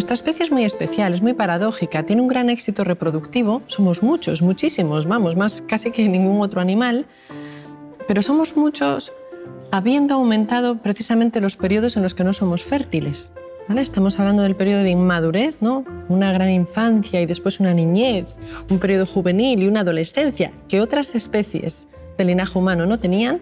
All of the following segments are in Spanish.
Nuestra especie es muy especial, es muy paradójica, tiene un gran éxito reproductivo, somos muchos, muchísimos, vamos, más casi que ningún otro animal, pero somos muchos habiendo aumentado precisamente los periodos en los que no somos fértiles. ¿Vale? Estamos hablando del periodo de inmadurez, ¿no? Una gran infancia y después una niñez, un periodo juvenil y una adolescencia, que otras especies del linaje humano no tenían,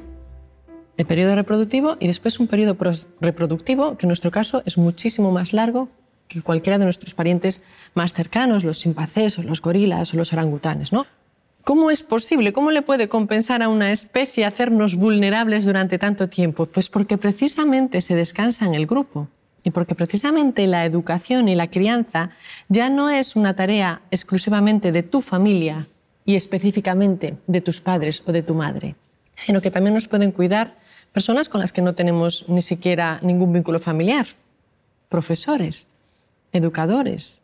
El periodo reproductivo y después un periodo reproductivo que en nuestro caso es muchísimo más largo que cualquiera de nuestros parientes más cercanos, los simpacés o los gorilas o los orangutanes, ¿Cómo es posible? ¿Cómo le puede compensar a una especie hacernos vulnerables durante tanto tiempo? Pues porque precisamente se descansa en el grupo y porque precisamente la educación y la crianza ya no es una tarea exclusivamente de tu familia y específicamente de tus padres o de tu madre, sino que también nos pueden cuidar personas con las que no tenemos ni siquiera ningún vínculo familiar, profesores, educadores.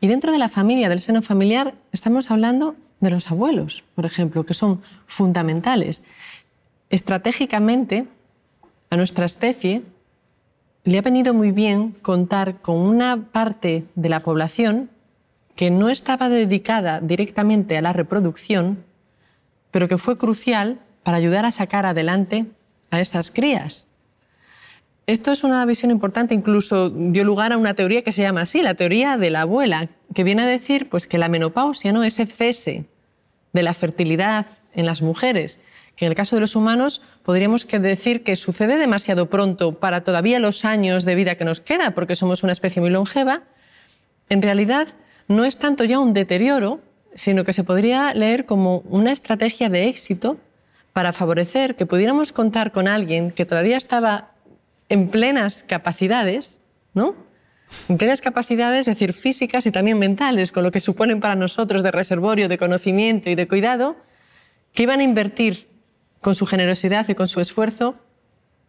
Y dentro de la familia, del seno familiar, estamos hablando de los abuelos, por ejemplo, que son fundamentales. Estratégicamente, a nuestra especie le ha venido muy bien contar con una parte de la población que no estaba dedicada directamente a la reproducción, pero que fue crucial para ayudar a sacar adelante a esas crías. Esto es una visión importante, incluso dio lugar a una teoría que se llama así, la teoría de la abuela, que viene a decir pues, que la menopausia, ¿no? ese cese de la fertilidad en las mujeres, que en el caso de los humanos podríamos decir que sucede demasiado pronto para todavía los años de vida que nos queda, porque somos una especie muy longeva, en realidad no es tanto ya un deterioro, sino que se podría leer como una estrategia de éxito para favorecer que pudiéramos contar con alguien que todavía estaba en plenas capacidades, ¿no? En plenas capacidades, es decir, físicas y también mentales, con lo que suponen para nosotros de reservorio, de conocimiento y de cuidado, que iban a invertir con su generosidad y con su esfuerzo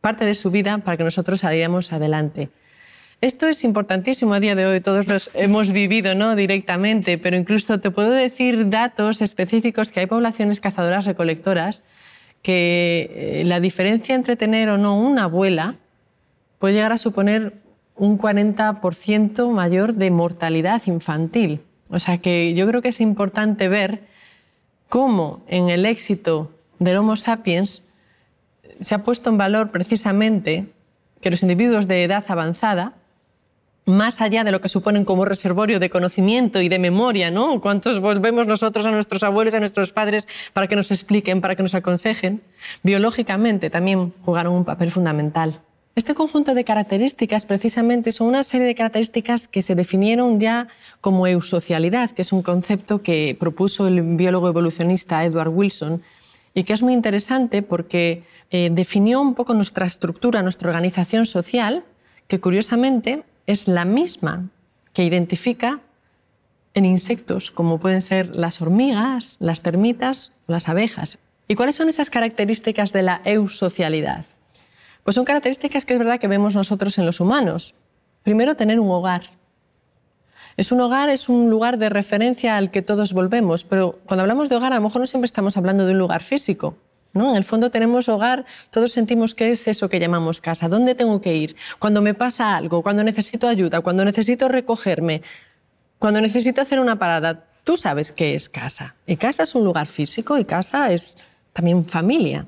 parte de su vida para que nosotros saliéramos adelante. Esto es importantísimo a día de hoy, todos los hemos vivido ¿no? directamente, pero incluso te puedo decir datos específicos que hay poblaciones cazadoras recolectoras que eh, la diferencia entre tener o no una abuela puede llegar a suponer un 40% mayor de mortalidad infantil. O sea que yo creo que es importante ver cómo en el éxito del Homo sapiens se ha puesto en valor precisamente que los individuos de edad avanzada, más allá de lo que suponen como reservorio de conocimiento y de memoria, ¿no? ¿Cuántos volvemos nosotros a nuestros abuelos, a nuestros padres, para que nos expliquen, para que nos aconsejen? Biológicamente también jugaron un papel fundamental. Este conjunto de características precisamente son una serie de características que se definieron ya como eusocialidad, que es un concepto que propuso el biólogo evolucionista Edward Wilson y que es muy interesante porque eh, definió un poco nuestra estructura, nuestra organización social, que curiosamente es la misma que identifica en insectos, como pueden ser las hormigas, las termitas, las abejas. ¿Y cuáles son esas características de la eusocialidad? Pues son características que es verdad que vemos nosotros en los humanos. Primero, tener un hogar. Es un hogar, es un lugar de referencia al que todos volvemos, pero cuando hablamos de hogar a lo mejor no siempre estamos hablando de un lugar físico. ¿No? En el fondo tenemos hogar, todos sentimos que es eso que llamamos casa. ¿Dónde tengo que ir? Cuando me pasa algo, cuando necesito ayuda, cuando necesito recogerme, cuando necesito hacer una parada, tú sabes qué es casa. Y casa es un lugar físico y casa es también familia.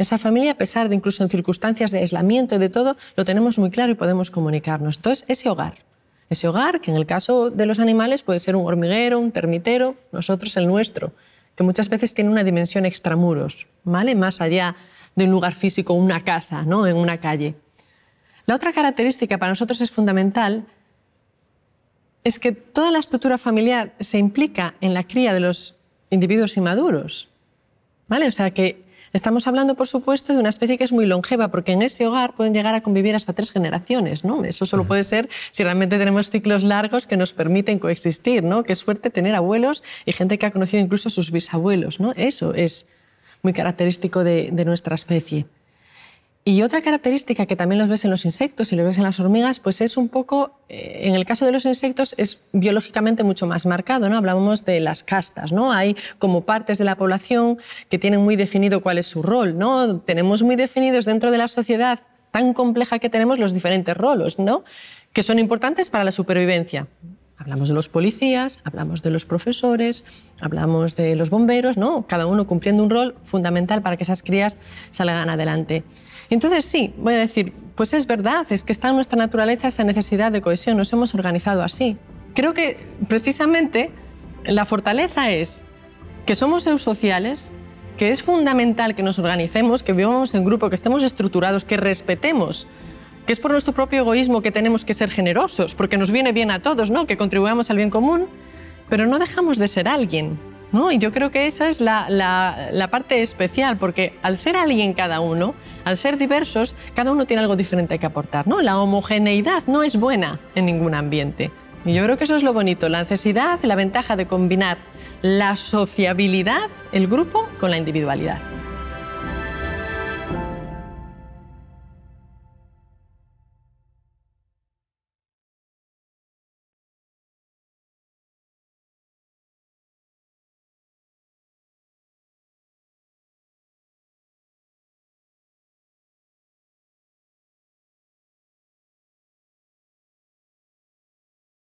Esa familia, a pesar de incluso en circunstancias de aislamiento y de todo, lo tenemos muy claro y podemos comunicarnos. Entonces, ese hogar, ese hogar que en el caso de los animales puede ser un hormiguero, un termitero, nosotros el nuestro, que muchas veces tiene una dimensión extramuros, ¿vale? Más allá de un lugar físico, una casa, ¿no? En una calle. La otra característica para nosotros es fundamental es que toda la estructura familiar se implica en la cría de los individuos inmaduros. ¿Vale? O sea que Estamos hablando, por supuesto, de una especie que es muy longeva, porque en ese hogar pueden llegar a convivir hasta tres generaciones, ¿no? Eso solo puede ser si realmente tenemos ciclos largos que nos permiten coexistir, ¿no? Qué suerte tener abuelos y gente que ha conocido incluso a sus bisabuelos, ¿no? Eso es muy característico de nuestra especie. Y otra característica que también los ves en los insectos y los ves en las hormigas, pues es un poco, eh, en el caso de los insectos, es biológicamente mucho más marcado, ¿no? Hablábamos de las castas, ¿no? Hay como partes de la población que tienen muy definido cuál es su rol, ¿no? Tenemos muy definidos dentro de la sociedad tan compleja que tenemos los diferentes roles, ¿no? Que son importantes para la supervivencia. Hablamos de los policías, hablamos de los profesores, hablamos de los bomberos, ¿no? Cada uno cumpliendo un rol fundamental para que esas crías salgan adelante. Entonces sí, voy a decir, pues es verdad, es que está en nuestra naturaleza esa necesidad de cohesión, nos hemos organizado así. Creo que precisamente la fortaleza es que somos eusociales, que es fundamental que nos organicemos, que vivamos en grupo, que estemos estructurados, que respetemos que es por nuestro propio egoísmo que tenemos que ser generosos, porque nos viene bien a todos, ¿no? Que contribuyamos al bien común, pero no dejamos de ser alguien. ¿no? Y yo creo que esa es la, parte especial, porque al ser alguien cada uno, al ser diversos, cada uno tiene algo diferente que aportar, ¿no? La homogeneidad no es buena en ningún ambiente. Y yo creo que eso es lo bonito, la necesidad, la ventaja de combinar la sociabilidad, el grupo, con la individualidad.